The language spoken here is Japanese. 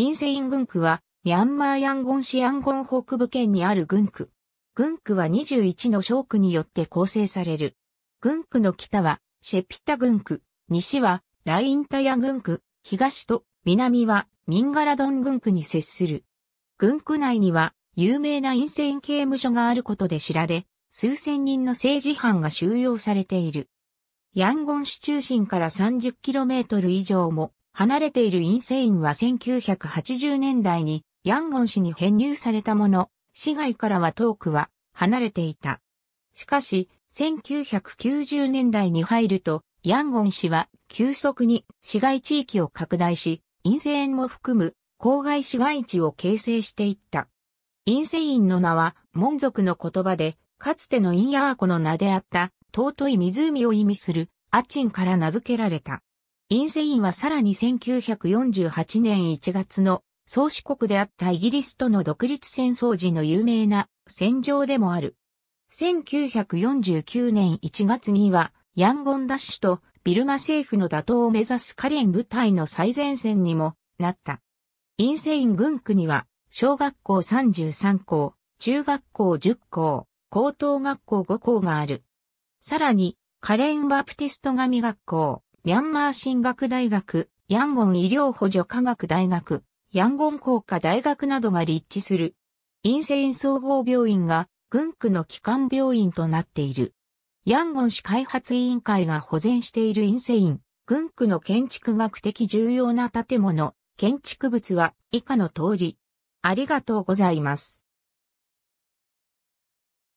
インセイン軍区は、ミャンマーヤンゴン市ヤンゴン北部県にある軍区。軍区は21の小区によって構成される。軍区の北は、シェピタ軍区、西は、ラインタヤ軍区、東と南は、ミンガラドン軍区に接する。軍区内には、有名な陰ン刑務所があることで知られ、数千人の政治犯が収容されている。ヤンゴン市中心から 30km 以上も離れているインセインは1980年代にヤンゴン市に編入されたもの、市外からは遠くは離れていた。しかし、1990年代に入ると、ヤンゴン市は急速に市街地域を拡大し、陰性園も含む郊外市街地を形成していった。陰性院の名は、門族の言葉で、かつてのインヤー湖の名であった、尊い湖を意味する、アチンから名付けられた。インセインはさらに1948年1月の創始国であったイギリスとの独立戦争時の有名な戦場でもある。1949年1月にはヤンゴンダッシュとビルマ政府の打倒を目指すカレン部隊の最前線にもなった。インセイン軍区には小学校33校、中学校10校、高等学校5校がある。さらにカレン・バプテスト神学校、ミャンマー進学大学、ヤンゴン医療補助科学大学、ヤンゴン工科大学などが立地する。陰性総合病院が軍区の基幹病院となっている。ヤンゴン市開発委員会が保全している陰性院、軍区の建築学的重要な建物、建築物は以下の通り。ありがとうございます。